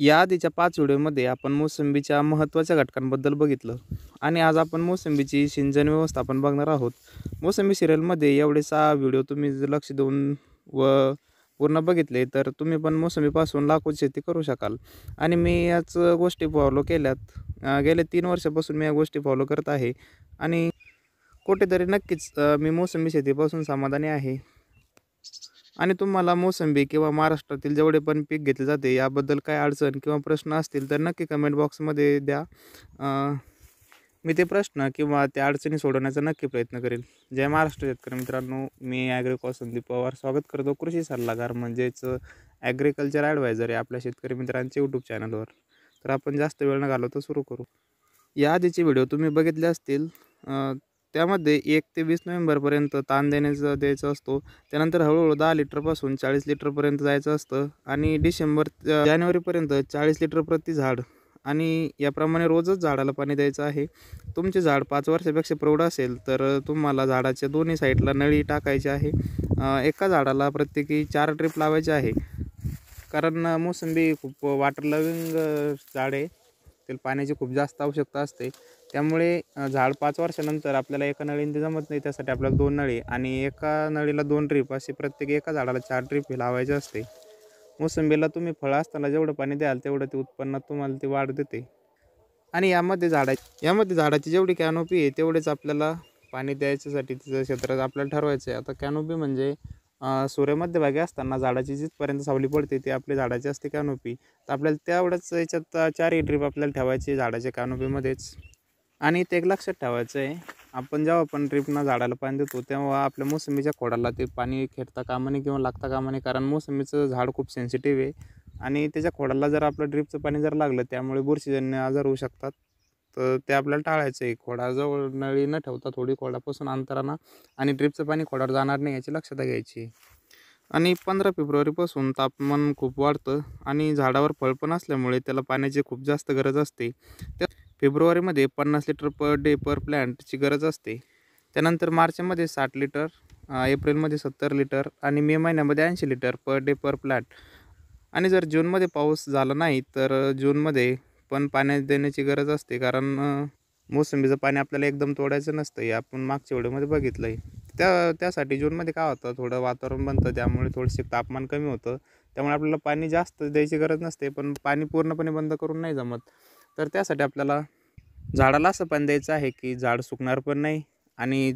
या आधीच्या पाच व्हिडिओमध्ये आपण मोसंबीच्या महत्त्वाच्या घटकांबद्दल बघितलं आणि आज आपण मोसंबीची सिंचन व्यवस्थापन बघणार आहोत मोसंबी सिरियलमध्ये एवढे सहा व्हिडिओ तुम्ही जर लक्ष देऊन व पूर्ण बघितले तर तुम्ही पण मोसंबीपासून लाखो शेती करू शकाल आणि मी याच गोष्टी फॉलो केल्यात गेल्या तीन वर्षापासून मी या गोष्टी फॉलो करत आहे आणि कुठेतरी नक्कीच मी मोसंबी शेतीपासून समाधानी आहे आणि तुम्हाला मोसंबी किंवा महाराष्ट्रातील जेवढे पण पीक घेतले जाते याबद्दल काय अडचण किंवा प्रश्न असतील तर नक्की कमेंट बॉक्समध्ये द्या मी ते प्रश्न किंवा त्या अडचणी सोडवण्याचा नक्की प्रयत्न करेल जय महाराष्ट्र शेतकरी मित्रांनो मी ॲग्रिकॉ संदीप पवार स्वागत करतो कृषी सल्लागार म्हणजेच ॲग्रिकल्चर ॲडवायझर आहे आपल्या शेतकरी मित्रांचे यूट्यूब चॅनलवर तर आपण जास्त वेळ न घालवतो सुरू करू या आधीचे व्हिडिओ तुम्ही बघितले असतील त्यामध्ये एक ते वीस नोव्हेंबरपर्यंत ताण देण्याचं द्यायचं असतो त्यानंतर हळूहळू दहा लिटरपासून चाळीस लिटरपर्यंत जायचं असतं आणि डिसेंबर जानेवारीपर्यंत चाळीस लिटर प्रति झाड आणि याप्रमाणे रोजच झाडाला पाणी द्यायचं आहे तुमचे झाड पाच वर्षापेक्षा प्रौढ असेल तर तुम्हाला झाडाच्या दोन्ही साईडला नळी टाकायची आहे एका झाडाला प्रत्येकी चार ट्रीप लावायची आहे कारण मोसंबी खूप वाटर लविंग झाड आहे असतील पाण्याची खूप जास्त आवश्यकता असते त्यामुळे झाड पाच वर्षानंतर आपल्याला एका नळीने जमत नाही त्यासाठी आपल्याला दोन नळी आणि एका नळीला दोन ट्रीप असे प्रत्येक एका झाडाला चार ट्रीप हे लावायचे असते मोसंबीला तुम्ही फळं असताना जेवढं पाणी द्याल तेवढं ते उत्पन्नात तुम्हाला ते वाढ देते आणि यामध्ये झाडा यामध्ये झाडाची जेवढी कॅनोपी आहे तेवढेच आपल्याला पाणी द्यायच्यासाठी तिचं क्षेत्र आपल्याला ठरवायचं आहे आता कॅनोपी म्हणजे सूर्य मध्यभागी असताना झाडाची जिथपर्यंत सावली पडते ती आपली झाडाची असते कानोपी तर आपल्याला तेवढंच याच्यात चारही ड्रीप आपल्याला ठेवायची झाडाच्या कॅनोपीमध्येच आणि ते एक लक्षात ठेवायचं आहे आपण जेव्हा आपण ड्रीपना झाडाला पाणी देतो तेव्हा आपल्या मोसंबीच्या खोडाला ते पाणी खेळता कामा नये किंवा लागता कामा नये कारण मोसंबीचं झाड खूप सेन्सिटिव्ह आहे आणि त्याच्या खोडाला जर आपलं ड्रीपचं पाणी जर लागलं त्यामुळे बुरशीजन्य आजार होऊ शकतात तर ते आपल्याला टाळायचं आहे खोडाजवळ नळी न ठेवता थोडी खोडापासून अंतरानं आणि ड्रिपचं पाणी खोडावर जाणार नाही याची लक्षता घ्यायची आणि पंधरा फेब्रुवारीपासून तापमान खूप वाढतं आणि झाडावर फळ पण असल्यामुळे त्याला पाण्याची खूप जास्त गरज असते त्या फेब्रुवारीमध्ये पन्नास लिटर पर डे पर प्लॅन्टची गरज असते त्यानंतर मार्चमध्ये साठ लिटर एप्रिलमध्ये सत्तर लिटर आणि मे महिन्यामध्ये ऐंशी litre per day per plant आणि जर जूनमध्ये पाऊस झाला नाही तर जूनमध्ये पण पाण्यात देण्याची गरज असते कारण मोसंबीचं पाणी आपल्याला एकदम तोडायचं नसतं हे आपण मागच्या वेळेमध्ये बघितलं आहे त्या त्यासाठी जूनमध्ये काय होतं थोडं वातावरण बनतं त्यामुळे थोडंसे तापमान कमी होतं त्यामुळे आपल्याला पाणी जास्त द्यायची गरज नसते पण पाणी पूर्णपणे बंद करून नाही जमत तर त्यासाठी आपल्याला झाडाला असं पाणी द्यायचं आहे की झाड सुकणार पण नाही आणि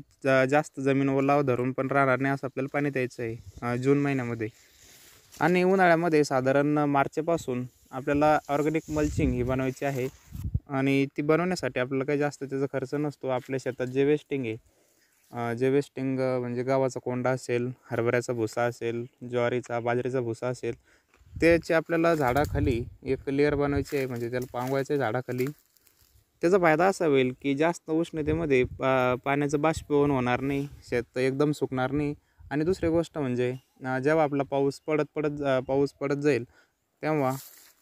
जास्त जमीन ओलाव धरून पण राहणार नाही असं आपल्याला पाणी द्यायचं आहे जून महिन्यामध्ये आणि उन्हाळ्यामध्ये साधारण मार्चपासून आपल्याला ऑर्गॅनिक मल्चिंग ही बनवायची आहे आणि ती बनवण्यासाठी आपल्याला काही जास्त त्याचा खर्च नसतो आपल्या शेतात जे वेस्टिंग आहे जे वेस्टिंग म्हणजे गावाचा कोंडा असेल हरभऱ्याचा भुसा असेल ज्वारीचा बाजरीचा भुसा असेल त्याचे आपल्याला झाडाखाली एक लेअर बनवायची आहे म्हणजे त्याला पांगवायचं आहे झाडाखाली त्याचा फायदा असा होईल की जास्त उष्णतेमध्ये पा पाण्याचं बाष्पीभवन होणार नाही शेत एकदम सुकणार नाही आणि दुसरी गोष्ट म्हणजे जेव्हा आपला पाऊस पडत पडत पाऊस पडत जाईल तेव्हा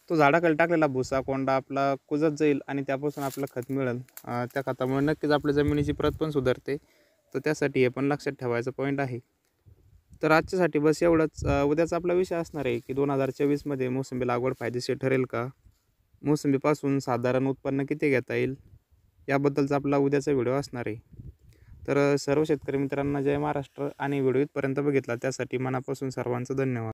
तो झाडाखाली टाकलेला भुसा कोंडा आपला कुजत जाईल आणि त्यापासून आपलं खत मिळेल त्या खतामुळे नक्कीच आपल्या जमिनीची प्रत पण सुधारते तर त्यासाठी हे पण लक्षात ठेवायचं पॉईंट आहे तर आजच्यासाठी बस एवढंच उद्याचा आपला विषय असणार आहे की दोन हजार चोवीसमध्ये मोसंबी लागवड फायदेशीर ठरेल का मोसंबीपासून साधारण उत्पन्न किती घेता येईल याबद्दलचा आपला उद्याचा व्हिडिओ असणार आहे तर सर्व शेतकरी मित्रांना जय महाराष्ट्र आणि व्हिडिओ बघितला त्यासाठी मनापासून सर्वांचं धन्यवाद